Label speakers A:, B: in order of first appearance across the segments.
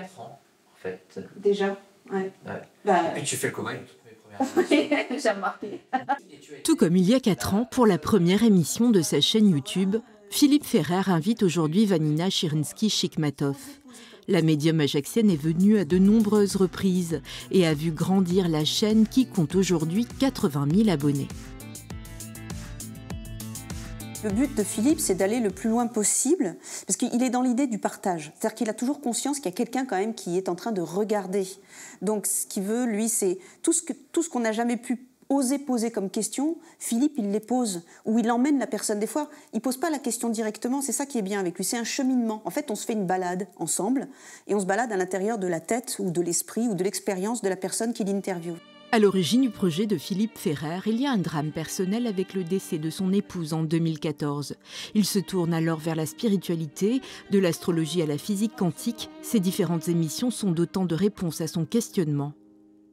A: 4 ans, en fait. Déjà, bah, Et puis tu fais le
B: Tout comme il y a 4 ans, pour la première émission de sa chaîne YouTube, Philippe Ferrer invite aujourd'hui Vanina Chirinsky-Chikmatov. La médium ajaxienne est venue à de nombreuses reprises et a vu grandir la chaîne qui compte aujourd'hui 80 000 abonnés le but de
A: Philippe, c'est d'aller le plus loin possible, parce qu'il est dans l'idée du partage. C'est-à-dire qu'il a toujours conscience qu'il y a quelqu'un quand même qui est en train de regarder. Donc ce qu'il veut, lui, c'est tout ce qu'on n'a jamais pu oser poser comme question, Philippe, il les pose, ou il emmène la personne. Des fois, il ne pose pas la question directement, c'est ça qui est bien avec lui, c'est un cheminement. En fait, on se fait une balade ensemble, et on se balade à l'intérieur de la tête, ou de l'esprit, ou de l'expérience de la personne qu'il l'interviewe.
B: À l'origine du projet de Philippe Ferrer, il y a un drame personnel avec le décès de son épouse en 2014. Il se tourne alors vers la spiritualité, de l'astrologie à la physique quantique. Ces différentes émissions sont d'autant de réponses à son questionnement.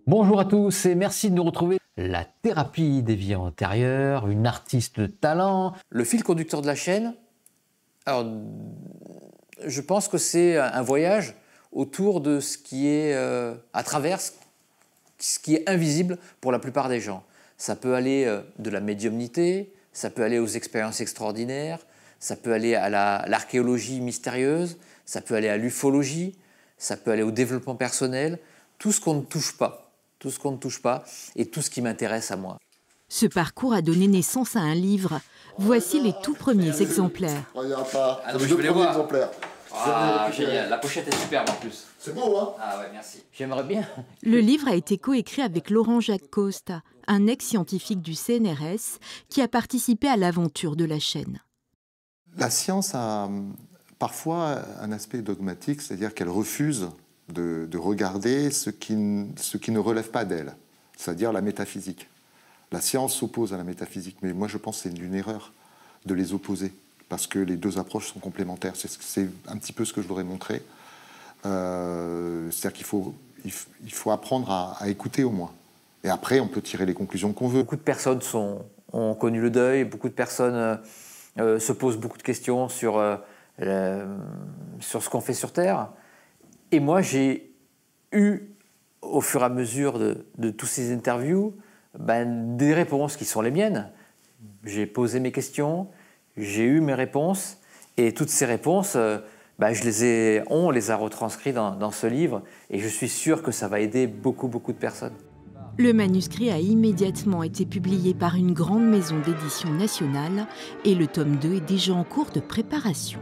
C: Bonjour à tous et merci de nous retrouver. La thérapie des vies antérieures, une artiste de talent. Le fil conducteur de la chaîne, alors je pense que c'est un voyage autour de ce qui est euh, à travers qui est invisible pour la plupart des gens. Ça peut aller euh, de la médiumnité, ça peut aller aux expériences extraordinaires, ça peut aller à l'archéologie mystérieuse, ça peut aller à l'ufologie, ça peut aller au développement personnel, tout ce qu'on ne touche pas, tout ce qu'on ne touche pas et tout ce qui m'intéresse à moi.
B: Ce parcours a donné naissance à un livre. Voici les tout premiers ah premiers exemplaires.
C: Ah, génial. La pochette est superbe en plus. C'est beau, hein Ah ouais, merci. J'aimerais bien.
B: Le livre a été coécrit avec Laurent Jacques Costa, un ex-scientifique du CNRS qui a participé à l'aventure de la chaîne.
D: La science a hum, parfois un aspect dogmatique, c'est-à-dire qu'elle refuse de, regarder ce qui, ce qui ne relève pas d'elle, c'est-à-dire la métaphysique. La science s'oppose à la métaphysique, mais moi je pense que c'est une erreur de les opposer parce que les deux approches sont complémentaires. C'est un petit peu ce que je voudrais montrer. Euh, c'est-à-dire qu'il faut, il, faut apprendre à, écouter au moins. Et après, on peut tirer les conclusions qu'on veut. Beaucoup de personnes sont, ont connu le deuil, beaucoup de personnes euh, euh, se
C: posent beaucoup de questions sur, sur ce qu'on fait sur Terre. Et moi, j'ai eu, au fur et à mesure de, de toutes ces interviews, ben, des réponses qui sont les miennes. J'ai posé mes questions, j'ai eu mes réponses et toutes ces réponses, euh, bah, je les ai, on les a retranscrites dans, dans ce livre et je suis sûr que ça va aider beaucoup, beaucoup de personnes.
B: Le manuscrit a immédiatement été publié par une grande maison d'édition nationale et le tome 2 est déjà en cours de préparation.